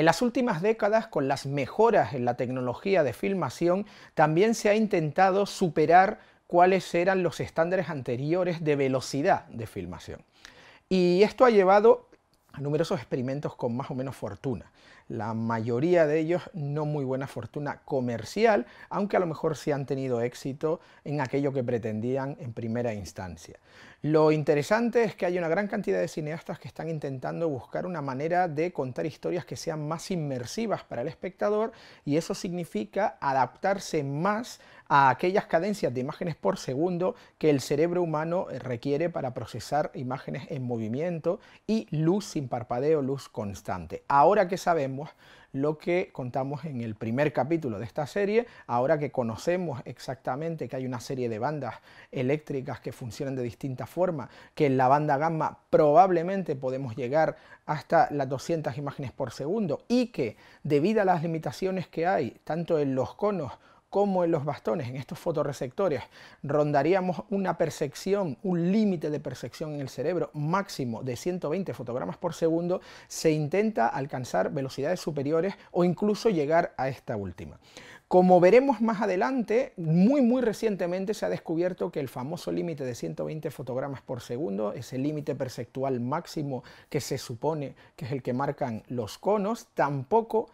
En las últimas décadas, con las mejoras en la tecnología de filmación, también se ha intentado superar cuáles eran los estándares anteriores de velocidad de filmación. Y esto ha llevado a numerosos experimentos con más o menos fortuna. La mayoría de ellos no muy buena fortuna comercial, aunque a lo mejor sí han tenido éxito en aquello que pretendían en primera instancia. Lo interesante es que hay una gran cantidad de cineastas que están intentando buscar una manera de contar historias que sean más inmersivas para el espectador y eso significa adaptarse más a aquellas cadencias de imágenes por segundo que el cerebro humano eh, requiere para procesar imágenes en movimiento y luz sin parpadeo, luz constante. Ahora que sabemos lo que contamos en el primer capítulo de esta serie, ahora que conocemos exactamente que hay una serie de bandas eléctricas que funcionan de distinta forma, que en la banda gamma probablemente podemos llegar hasta las 200 imágenes por segundo y que debido a las limitaciones que hay, tanto en los conos, como en los bastones, en estos fotorreceptores, rondaríamos una percepción, un límite de percepción en el cerebro máximo de 120 fotogramas por segundo, se intenta alcanzar velocidades superiores o incluso llegar a esta última. Como veremos más adelante, muy muy recientemente se ha descubierto que el famoso límite de 120 fotogramas por segundo, ese límite perceptual máximo que se supone que es el que marcan los conos, tampoco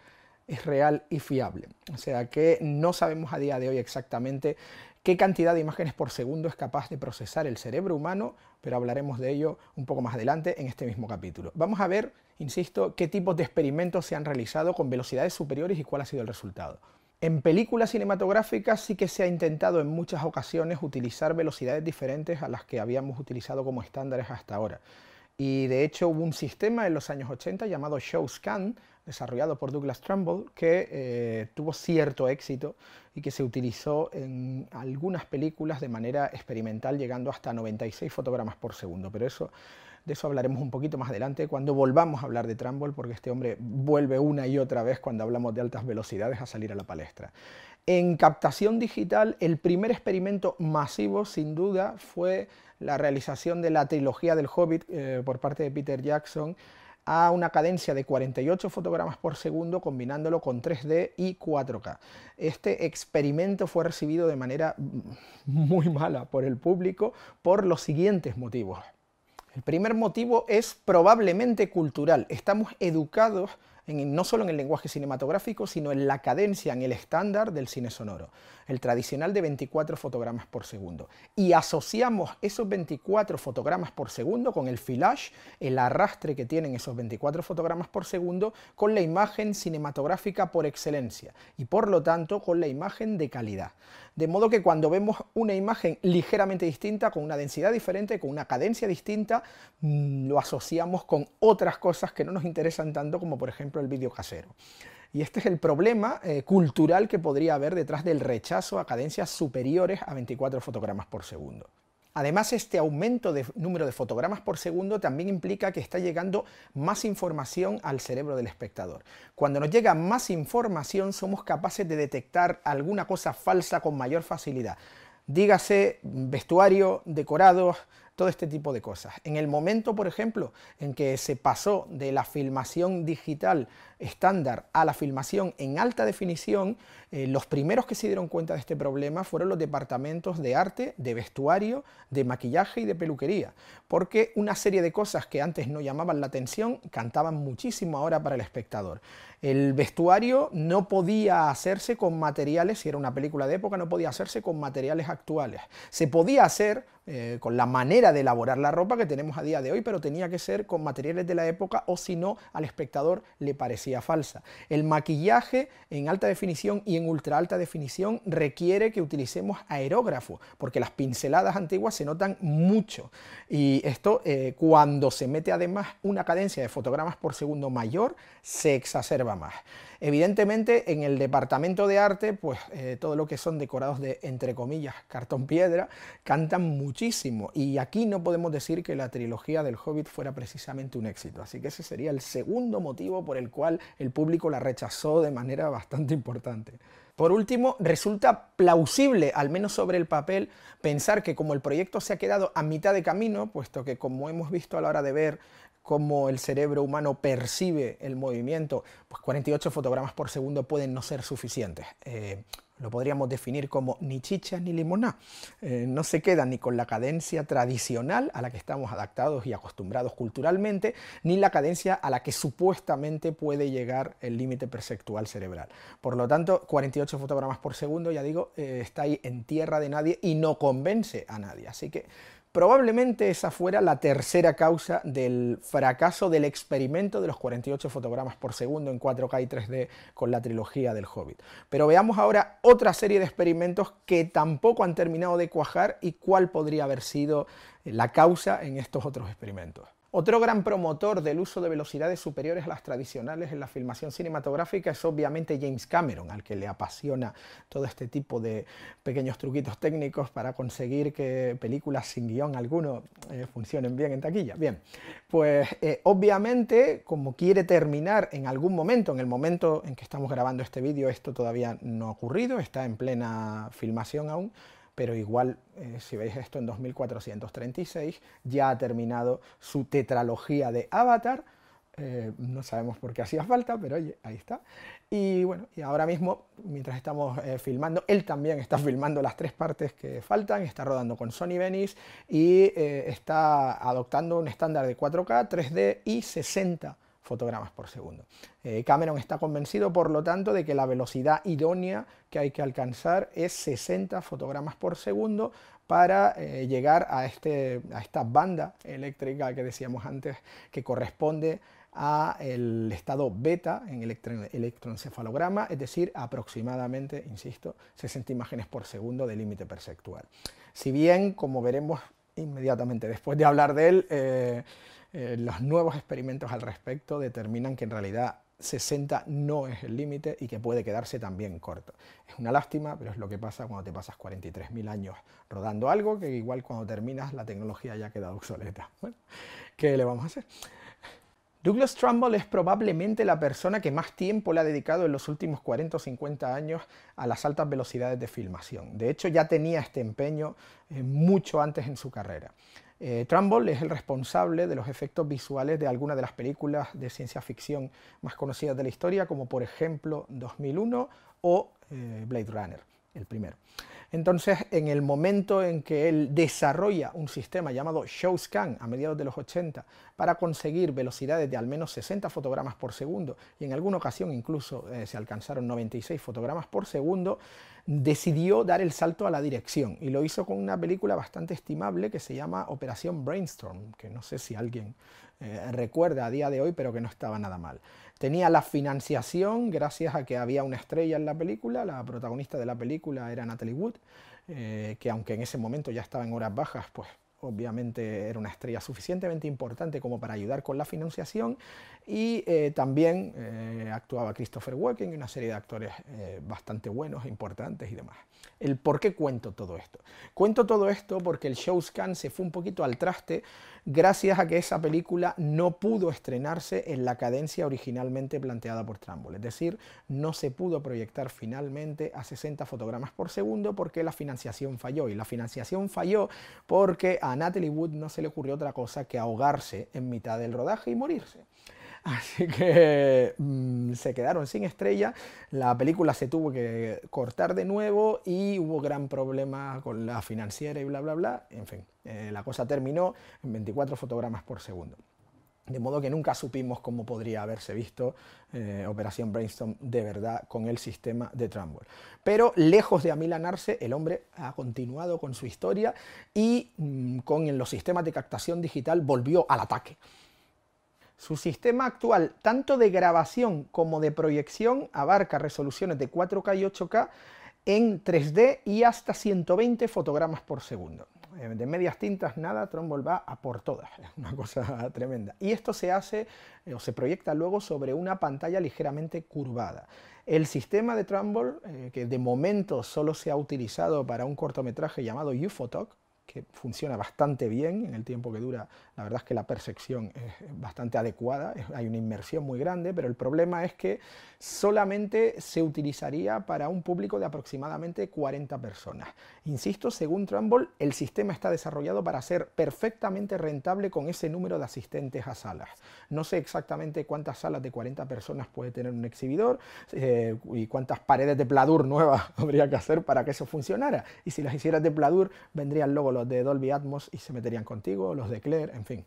es real y fiable. O sea que no sabemos a día de hoy exactamente qué cantidad de imágenes por segundo es capaz de procesar el cerebro humano, pero hablaremos de ello un poco más adelante en este mismo capítulo. Vamos a ver, insisto, qué tipos de experimentos se han realizado con velocidades superiores y cuál ha sido el resultado. En películas cinematográficas sí que se ha intentado en muchas ocasiones utilizar velocidades diferentes a las que habíamos utilizado como estándares hasta ahora. Y de hecho hubo un sistema en los años 80 llamado ShowScan, desarrollado por Douglas Trumbull, que eh, tuvo cierto éxito y que se utilizó en algunas películas de manera experimental, llegando hasta 96 fotogramas por segundo. Pero eso, de eso hablaremos un poquito más adelante cuando volvamos a hablar de Trumbull, porque este hombre vuelve una y otra vez cuando hablamos de altas velocidades a salir a la palestra. En captación digital, el primer experimento masivo, sin duda, fue la realización de la trilogía del Hobbit eh, por parte de Peter Jackson a una cadencia de 48 fotogramas por segundo combinándolo con 3D y 4K. Este experimento fue recibido de manera muy mala por el público por los siguientes motivos. El primer motivo es probablemente cultural. Estamos educados no solo en el lenguaje cinematográfico, sino en la cadencia, en el estándar del cine sonoro, el tradicional de 24 fotogramas por segundo. Y asociamos esos 24 fotogramas por segundo con el flash, el arrastre que tienen esos 24 fotogramas por segundo, con la imagen cinematográfica por excelencia y por lo tanto con la imagen de calidad. De modo que cuando vemos una imagen ligeramente distinta, con una densidad diferente, con una cadencia distinta, mm, lo asociamos con otras cosas que no nos interesan tanto como por ejemplo el vídeo casero. Y este es el problema eh, cultural que podría haber detrás del rechazo a cadencias superiores a 24 fotogramas por segundo. Además, este aumento de número de fotogramas por segundo también implica que está llegando más información al cerebro del espectador. Cuando nos llega más información, somos capaces de detectar alguna cosa falsa con mayor facilidad. Dígase vestuario, decorados, todo este tipo de cosas. En el momento, por ejemplo, en que se pasó de la filmación digital estándar a la filmación en alta definición, eh, los primeros que se dieron cuenta de este problema fueron los departamentos de arte, de vestuario, de maquillaje y de peluquería, porque una serie de cosas que antes no llamaban la atención cantaban muchísimo ahora para el espectador. El vestuario no podía hacerse con materiales, si era una película de época, no podía hacerse con materiales actuales. Se podía hacer eh, con la manera de elaborar la ropa que tenemos a día de hoy, pero tenía que ser con materiales de la época o si no al espectador le parecía falsa. El maquillaje en alta definición y en ultra alta definición requiere que utilicemos aerógrafo, porque las pinceladas antiguas se notan mucho. Y esto eh, cuando se mete además una cadencia de fotogramas por segundo mayor, se exacerba más. Evidentemente en el departamento de arte, pues eh, todo lo que son decorados de, entre comillas, cartón piedra, cantan muchísimo y aquí no podemos decir que la trilogía del Hobbit fuera precisamente un éxito, así que ese sería el segundo motivo por el cual el público la rechazó de manera bastante importante. Por último, resulta plausible, al menos sobre el papel, pensar que como el proyecto se ha quedado a mitad de camino, puesto que como hemos visto a la hora de ver como el cerebro humano percibe el movimiento, pues 48 fotogramas por segundo pueden no ser suficientes. Eh, lo podríamos definir como ni chicha ni limoná. Eh, no se queda ni con la cadencia tradicional a la que estamos adaptados y acostumbrados culturalmente, ni la cadencia a la que supuestamente puede llegar el límite perceptual cerebral. Por lo tanto, 48 fotogramas por segundo, ya digo, eh, está ahí en tierra de nadie y no convence a nadie. Así que Probablemente esa fuera la tercera causa del fracaso del experimento de los 48 fotogramas por segundo en 4K y 3D con la trilogía del Hobbit. Pero veamos ahora otra serie de experimentos que tampoco han terminado de cuajar y cuál podría haber sido la causa en estos otros experimentos. Otro gran promotor del uso de velocidades superiores a las tradicionales en la filmación cinematográfica es obviamente James Cameron, al que le apasiona todo este tipo de pequeños truquitos técnicos para conseguir que películas sin guión alguno eh, funcionen bien en taquilla. Bien, pues eh, obviamente como quiere terminar en algún momento, en el momento en que estamos grabando este vídeo, esto todavía no ha ocurrido, está en plena filmación aún, pero igual, eh, si veis esto en 2436, ya ha terminado su tetralogía de Avatar. Eh, no sabemos por qué hacía falta, pero oye, ahí está. Y bueno, y ahora mismo, mientras estamos eh, filmando, él también está filmando las tres partes que faltan, está rodando con Sony Venice y está adoptando un estándar de 4K, 3D y 60 fotogramas por segundo. Eh, Cameron está convencido, por lo tanto, de que la velocidad idónea que hay que alcanzar es 60 fotogramas por segundo para eh, llegar a, este, a esta banda eléctrica que decíamos antes que corresponde a el estado beta en el electroencefalograma, es decir, aproximadamente, insisto, 60 imágenes por segundo de límite perceptual. Si bien, como veremos inmediatamente después de hablar de él, eh, eh, los nuevos experimentos al respecto determinan que en realidad 60 no es el límite y que puede quedarse también corto. Es una lástima, pero es lo que pasa cuando te pasas 43.000 años rodando algo que igual cuando terminas la tecnología ya ha quedado obsoleta. Bueno, ¿Qué le vamos a hacer? Douglas Trumbull es probablemente la persona que más tiempo le ha dedicado en los últimos 40 o 50 años a las altas velocidades de filmación. De hecho, ya tenía este empeño eh, mucho antes en su carrera. Eh, Trumbull es el responsable de los efectos visuales de algunas de las películas de ciencia ficción más conocidas de la historia, como por ejemplo 2001 o eh, Blade Runner, el primero. Entonces, en el momento en que él desarrolla un sistema llamado Showscan a mediados de los 80 para conseguir velocidades de al menos 60 fotogramas por segundo y en alguna ocasión incluso eh, se alcanzaron 96 fotogramas por segundo, decidió dar el salto a la dirección y lo hizo con una película bastante estimable que se llama Operación Brainstorm, que no sé si alguien eh, recuerda a día de hoy, pero que no estaba nada mal. Tenía la financiación gracias a que había una estrella en la película, la protagonista de la película era Natalie Wood, eh, que aunque en ese momento ya estaba en horas bajas, pues obviamente era una estrella suficientemente importante como para ayudar con la financiación y eh, también eh, actuaba Christopher Walken y una serie de actores eh, bastante buenos, e importantes y demás. El por qué cuento todo esto. Cuento todo esto porque el Showscan se fue un poquito al traste gracias a que esa película no pudo estrenarse en la cadencia originalmente planteada por Trumbull. Es decir, no se pudo proyectar finalmente a 60 fotogramas por segundo porque la financiación falló. Y la financiación falló porque a Natalie Wood no se le ocurrió otra cosa que ahogarse en mitad del rodaje y morirse. Así que mm, se quedaron sin estrella, la película se tuvo que cortar de nuevo y hubo gran problema con la financiera y bla, bla, bla. En fin, eh, la cosa terminó en 24 fotogramas por segundo. De modo que nunca supimos cómo podría haberse visto eh, Operación Brainstorm de verdad con el sistema de Trumbull. Pero lejos de amilanarse, el hombre ha continuado con su historia y mm, con los sistemas de captación digital volvió al ataque. Su sistema actual, tanto de grabación como de proyección, abarca resoluciones de 4K y 8K en 3D y hasta 120 fotogramas por segundo. Eh, de medias tintas, nada, Tromble va a por todas, una cosa tremenda. Y esto se hace eh, o se proyecta luego sobre una pantalla ligeramente curvada. El sistema de Trumbull, eh, que de momento solo se ha utilizado para un cortometraje llamado UFOTOC, que funciona bastante bien en el tiempo que dura. La verdad es que la percepción es bastante adecuada, hay una inmersión muy grande, pero el problema es que solamente se utilizaría para un público de aproximadamente 40 personas. Insisto, según Trumbull, el sistema está desarrollado para ser perfectamente rentable con ese número de asistentes a salas. No sé exactamente cuántas salas de 40 personas puede tener un exhibidor eh, y cuántas paredes de pladur nuevas habría que hacer para que eso funcionara. Y si las hicieras de pladur, vendría el logo los de Dolby Atmos y se meterían contigo, los de Claire, en fin.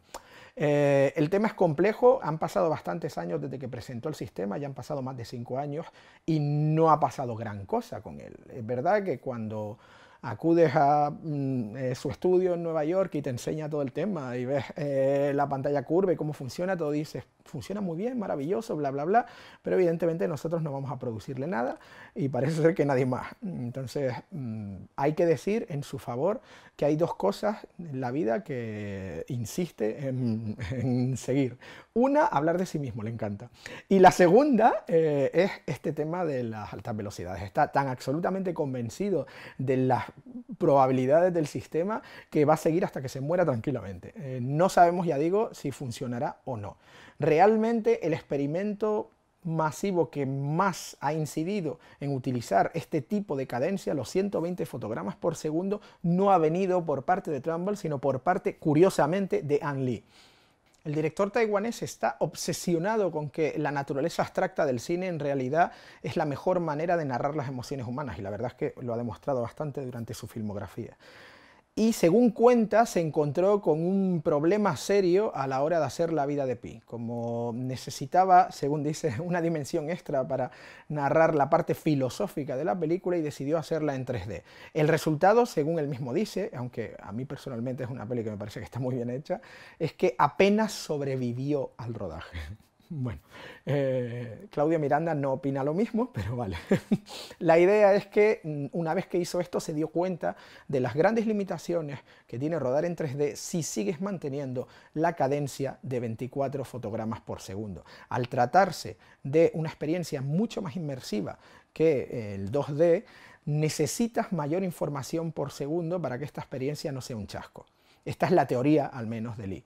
Eh, el tema es complejo, han pasado bastantes años desde que presentó el sistema, ya han pasado más de cinco años y no ha pasado gran cosa con él. Es verdad que cuando acudes a mm, eh, su estudio en Nueva York y te enseña todo el tema y ves eh, la pantalla curva y cómo funciona, todo dices, funciona muy bien, maravilloso, bla, bla, bla, pero evidentemente nosotros no vamos a producirle nada y parece ser que nadie más. Entonces mm, hay que decir en su favor que hay dos cosas en la vida que insiste en, seguir. Una, hablar de sí mismo, le encanta. Y la segunda eh, es este tema de las altas velocidades. Está tan absolutamente convencido de las probabilidades del sistema que va a seguir hasta que se muera tranquilamente. Eh, no sabemos, ya digo, si funcionará o no. Realmente el experimento masivo que más ha incidido en utilizar este tipo de cadencia, los 120 fotogramas por segundo, no ha venido por parte de Trumbull, sino por parte, curiosamente, de Anne Lee. El director taiwanés está obsesionado con que la naturaleza abstracta del cine en realidad es la mejor manera de narrar las emociones humanas y la verdad es que lo ha demostrado bastante durante su filmografía y según cuenta se encontró con un problema serio a la hora de hacer la vida de Pi. Como necesitaba, según dice, una dimensión extra para narrar la parte filosófica de la película y decidió hacerla en 3D. El resultado, según él mismo dice, aunque a mí personalmente es una peli que me parece que está muy bien hecha, es que apenas sobrevivió al rodaje. Bueno, eh, Claudia Miranda no opina lo mismo, pero vale. la idea es que mm, una vez que hizo esto se dio cuenta de las grandes limitaciones que tiene rodar en 3D si sigues manteniendo la cadencia de 24 fotogramas por segundo. Al tratarse de una experiencia mucho más inmersiva que eh, el 2D, necesitas mayor información por segundo para que esta experiencia no sea un chasco. Esta es la teoría, al menos, de Lee.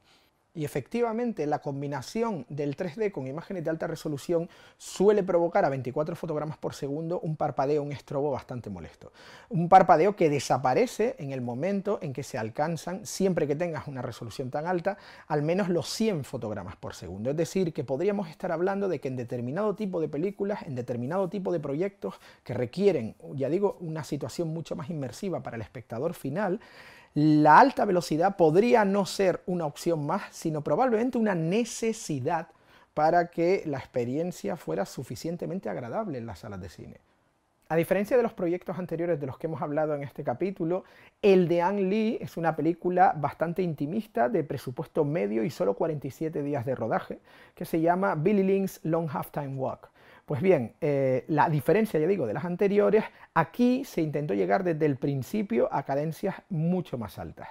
Y efectivamente la combinación del 3D con imágenes de alta resolución suele provocar a 24 fotogramas por segundo un parpadeo, un estrobo bastante molesto. Un parpadeo que desaparece en el momento en que se alcanzan, siempre que tengas una resolución tan alta, al menos los 100 fotogramas por segundo. Es decir, que podríamos estar hablando de que en determinado tipo de películas, en determinado tipo de proyectos que requieren, ya digo, una situación mucho más inmersiva para el espectador final, la alta velocidad podría no ser una opción más, sino probablemente una necesidad para que la experiencia fuera suficientemente agradable en las salas de cine. A diferencia de los proyectos anteriores de los que hemos hablado en este capítulo, el de Anne Lee es una película bastante intimista, de presupuesto medio y solo 47 días de rodaje, que se llama Billy Link's Long Half Time Walk. Pues bien, eh, la diferencia, ya digo, de las anteriores, aquí se intentó llegar desde el principio a cadencias mucho más altas.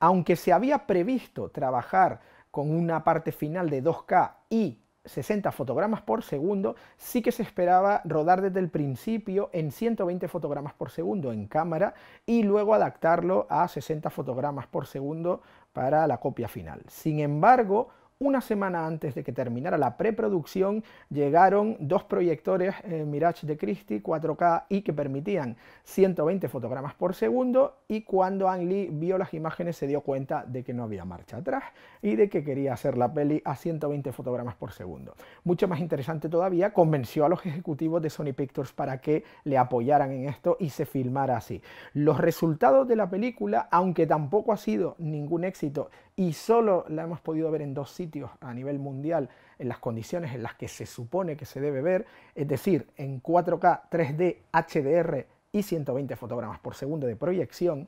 Aunque se había previsto trabajar con una parte final de 2K y 60 fotogramas por segundo, sí que se esperaba rodar desde el principio en 120 fotogramas por segundo en cámara y luego adaptarlo a 60 fotogramas por segundo para la copia final. Sin embargo, una semana antes de que terminara la preproducción, llegaron dos proyectores eh, Mirage de Christie 4K y que permitían 120 fotogramas por segundo y cuando Ang Lee vio las imágenes se dio cuenta de que no había marcha atrás y de que quería hacer la peli a 120 fotogramas por segundo. Mucho más interesante todavía, convenció a los ejecutivos de Sony Pictures para que le apoyaran en esto y se filmara así. Los resultados de la película, aunque tampoco ha sido ningún éxito y solo la hemos podido ver en dos sitios a nivel mundial, en las condiciones en las que se supone que se debe ver, es decir, en 4K, 3D, HDR y 120 fotogramas por segundo de proyección,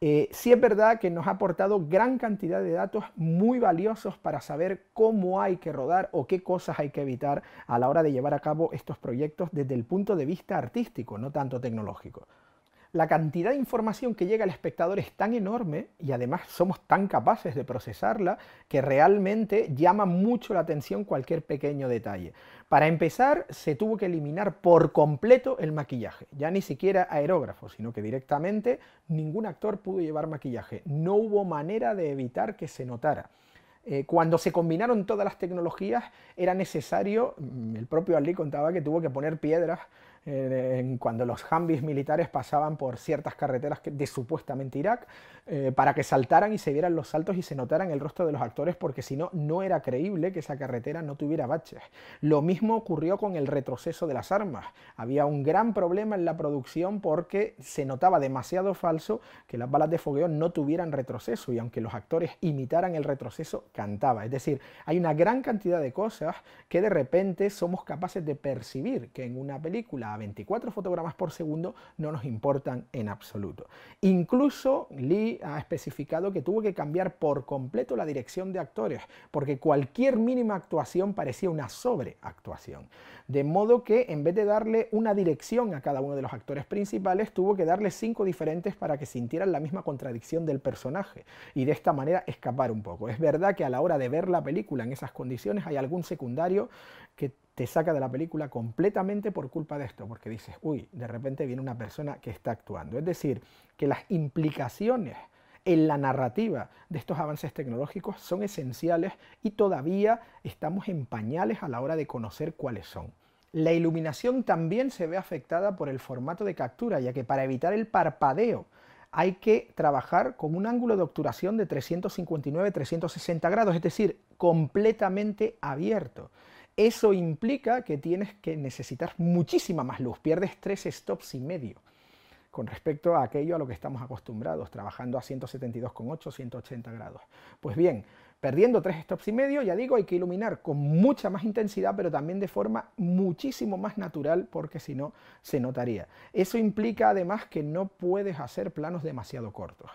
Si eh, sí es verdad que nos ha aportado gran cantidad de datos muy valiosos para saber cómo hay que rodar o qué cosas hay que evitar a la hora de llevar a cabo estos proyectos desde el punto de vista artístico, no tanto tecnológico la cantidad de información que llega al espectador es tan enorme y además somos tan capaces de procesarla que realmente llama mucho la atención cualquier pequeño detalle. Para empezar, se tuvo que eliminar por completo el maquillaje, ya ni siquiera aerógrafo, sino que directamente ningún actor pudo llevar maquillaje. No hubo manera de evitar que se notara. Eh, cuando se combinaron todas las tecnologías, era necesario, mm, el propio Ali contaba que tuvo que poner piedras cuando los jambis militares pasaban por ciertas carreteras de supuestamente Irak, eh, para que saltaran y se vieran los saltos y se notaran el rostro de los actores, porque si no, no era creíble que esa carretera no tuviera baches. Lo mismo ocurrió con el retroceso de las armas. Había un gran problema en la producción porque se notaba demasiado falso que las balas de fogueo no tuvieran retroceso y aunque los actores imitaran el retroceso, cantaba. Es decir, hay una gran cantidad de cosas que de repente somos capaces de percibir que en una película 24 fotogramas por segundo no nos importan en absoluto. Incluso Lee ha especificado que tuvo que cambiar por completo la dirección de actores, porque cualquier mínima actuación parecía una sobreactuación. De modo que en vez de darle una dirección a cada uno de los actores principales, tuvo que darle cinco diferentes para que sintieran la misma contradicción del personaje y de esta manera escapar un poco. Es verdad que a la hora de ver la película en esas condiciones hay algún secundario que te saca de la película completamente por culpa de esto, porque dices, uy, de repente viene una persona que está actuando. Es decir, que las implicaciones en la narrativa de estos avances tecnológicos son esenciales y todavía estamos en pañales a la hora de conocer cuáles son. La iluminación también se ve afectada por el formato de captura, ya que para evitar el parpadeo hay que trabajar con un ángulo de obturación de 359-360 grados, es decir, completamente abierto eso implica que tienes que necesitar muchísima más luz, pierdes tres stops y medio con respecto a aquello a lo que estamos acostumbrados, trabajando a 172,8, 180 grados. Pues bien, perdiendo tres stops y medio, ya digo, hay que iluminar con mucha más intensidad, pero también de forma muchísimo más natural, porque si no, se notaría. Eso implica además que no puedes hacer planos demasiado cortos.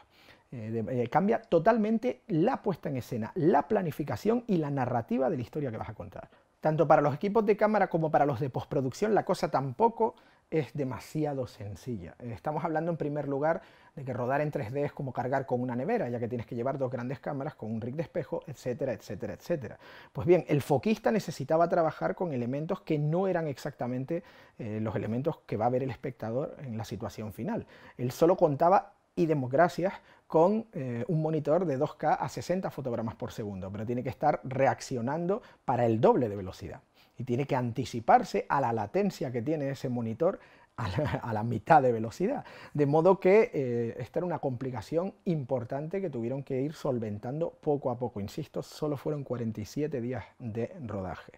Eh, eh, cambia totalmente la puesta en escena, la planificación y la narrativa de la historia que vas a contar. Tanto para los equipos de cámara como para los de postproducción la cosa tampoco es demasiado sencilla. Estamos hablando en primer lugar de que rodar en 3D es como cargar con una nevera, ya que tienes que llevar dos grandes cámaras con un rig de espejo, etcétera, etcétera, etcétera. Pues bien, el foquista necesitaba trabajar con elementos que no eran exactamente eh, los elementos que va a ver el espectador en la situación final. Él solo contaba y democracias con eh, un monitor de 2K a 60 fotogramas por segundo, pero tiene que estar reaccionando para el doble de velocidad y tiene que anticiparse a la latencia que tiene ese monitor a la, mitad de velocidad. De modo que eh, esta era una complicación importante que tuvieron que ir solventando poco a poco. Insisto, solo fueron 47 días de rodaje.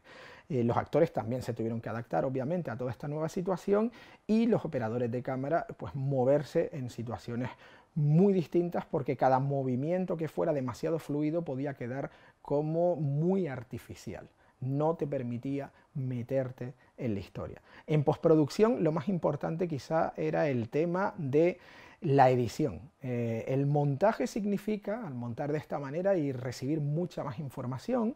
Eh, los actores también se tuvieron que adaptar, obviamente, a toda esta nueva situación y los operadores de cámara, pues moverse en situaciones muy distintas porque cada movimiento que fuera demasiado fluido podía quedar como muy artificial no te permitía meterte en la historia. En postproducción lo más importante quizá era el tema de la edición. Eh, el montaje significa, al montar de esta manera y recibir mucha más información,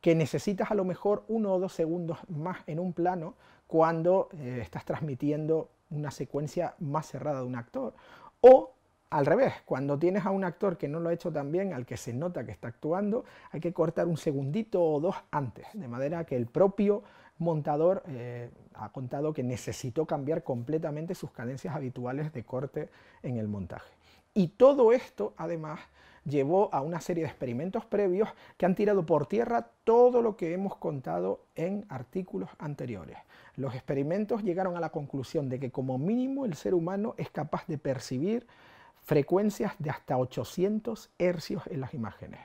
que necesitas a lo mejor uno o dos segundos más en un plano cuando eh, estás transmitiendo una secuencia más cerrada de un actor. O al revés, cuando tienes a un actor que no lo ha hecho tan bien, al que se nota que está actuando, hay que cortar un segundito o dos antes, de manera que el propio montador eh, ha contado que necesitó cambiar completamente sus cadencias habituales de corte en el montaje. Y todo esto, además, llevó a una serie de experimentos previos que han tirado por tierra todo lo que hemos contado en artículos anteriores. Los experimentos llegaron a la conclusión de que como mínimo el ser humano es capaz de percibir frecuencias de hasta 800 hercios en las imágenes.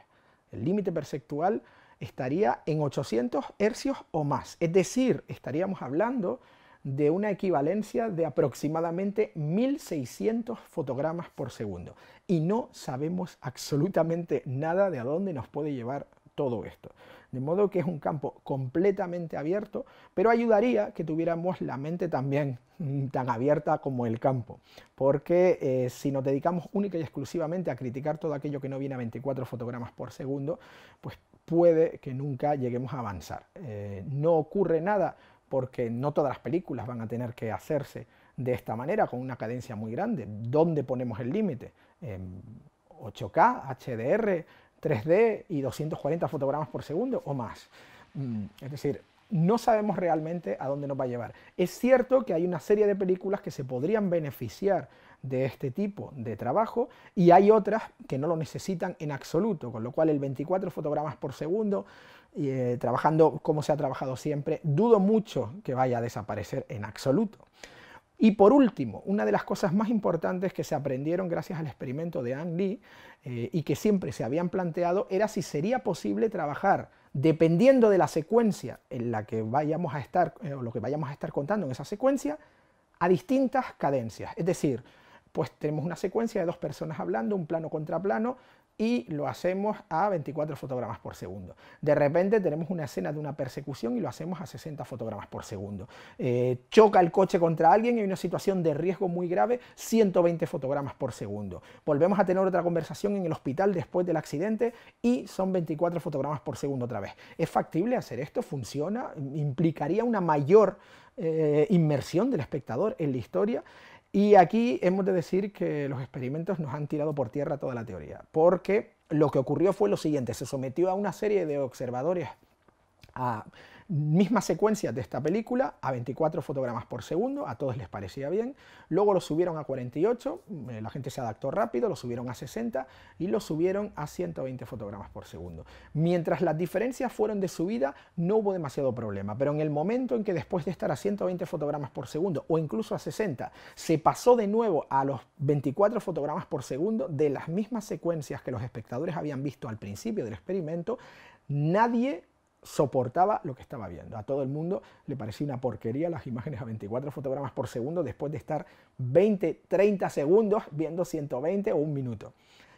El límite perceptual estaría en 800 hercios o más, es decir, estaríamos hablando de una equivalencia de aproximadamente 1600 fotogramas por segundo. Y no sabemos absolutamente nada de a dónde nos puede llevar todo esto. De modo que es un campo completamente abierto, pero ayudaría que tuviéramos la mente también mm, tan abierta como el campo, porque eh, si nos dedicamos única y exclusivamente a criticar todo aquello que no viene a 24 fotogramas por segundo, pues puede que nunca lleguemos a avanzar. Eh, no ocurre nada porque no todas las películas van a tener que hacerse de esta manera, con una cadencia muy grande. ¿Dónde ponemos el límite? 8K, HDR, 3D y 240 fotogramas por segundo o más. Mm, es decir, no sabemos realmente a dónde nos va a llevar. Es cierto que hay una serie de películas que se podrían beneficiar de este tipo de trabajo y hay otras que no lo necesitan en absoluto, con lo cual el 24 fotogramas por segundo, eh, trabajando como se ha trabajado siempre, dudo mucho que vaya a desaparecer en absoluto. Y por último, una de las cosas más importantes que se aprendieron gracias al experimento de Ang Lee eh, y que siempre se habían planteado era si sería posible trabajar dependiendo de la secuencia en la que vayamos a estar eh, o lo que vayamos a estar contando en esa secuencia a distintas cadencias, es decir, pues tenemos una secuencia de dos personas hablando, un plano contra plano, y lo hacemos a 24 fotogramas por segundo. De repente tenemos una escena de una persecución y lo hacemos a 60 fotogramas por segundo. Eh, choca el coche contra alguien y hay una situación de riesgo muy grave, 120 fotogramas por segundo. Volvemos a tener otra conversación en el hospital después del accidente y son 24 fotogramas por segundo otra vez. ¿Es factible hacer esto? ¿Funciona? ¿Implicaría una mayor eh, inmersión del espectador en la historia? Y aquí hemos de decir que los experimentos nos han tirado por tierra toda la teoría, porque lo que ocurrió fue lo siguiente, se sometió a una serie de observadores a misma secuencia de esta película a 24 fotogramas por segundo, a todos les parecía bien, luego lo subieron a 48, eh, la gente se adaptó rápido, lo subieron a 60 y lo subieron a 120 fotogramas por segundo. Mientras las diferencias fueron de subida no hubo demasiado problema, pero en el momento en que después de estar a 120 fotogramas por segundo o incluso a 60 se pasó de nuevo a los 24 fotogramas por segundo de las mismas secuencias que los espectadores habían visto al principio del experimento, nadie soportaba lo que estaba viendo. A todo el mundo le parecía una porquería las imágenes a 24 fotogramas por segundo después de estar 20, 30 segundos viendo 120 o un minuto.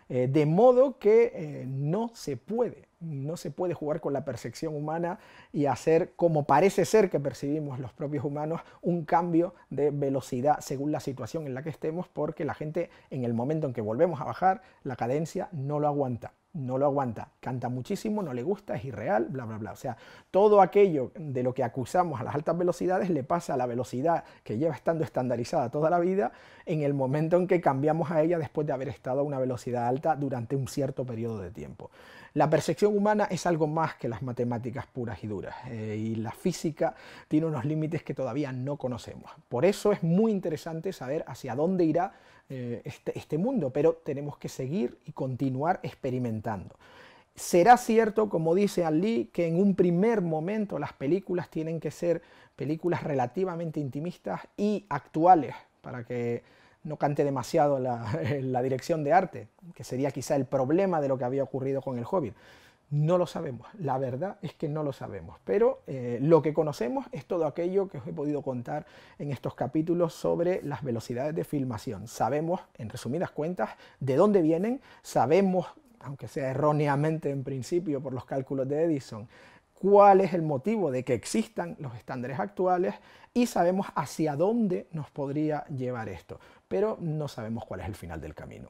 Eh, de modo que eh, no se puede, no se puede jugar con la percepción humana y hacer, como parece ser que percibimos los propios humanos, un cambio de velocidad según la situación en la que estemos, porque la gente en el momento en que volvemos a bajar, la cadencia no lo aguanta no lo aguanta, canta muchísimo, no le gusta, es irreal, bla, bla, bla. O sea, todo aquello de lo que acusamos a las altas velocidades le pasa a la velocidad que lleva estando estandarizada toda la vida en el momento en que cambiamos a ella después de haber estado a una velocidad alta durante un cierto periodo de tiempo. La percepción humana es algo más que las matemáticas puras y duras eh, y la física tiene unos límites que todavía no conocemos. Por eso es muy interesante saber hacia dónde irá eh, este, este, mundo, pero tenemos que seguir y continuar experimentando. Será cierto, como dice Ali, que en un primer momento las películas tienen que ser películas relativamente intimistas y actuales, para que no cante demasiado la, la, dirección de arte, que sería quizá el problema de lo que había ocurrido con el Hobbit. No lo sabemos, la verdad es que no lo sabemos, pero eh, lo que conocemos es todo aquello que os he podido contar en estos capítulos sobre las velocidades de filmación. Sabemos, en resumidas cuentas, de dónde vienen, sabemos, aunque sea erróneamente en principio por los cálculos de Edison, cuál es el motivo de que existan los estándares actuales y sabemos hacia dónde nos podría llevar esto, pero no sabemos cuál es el final del camino.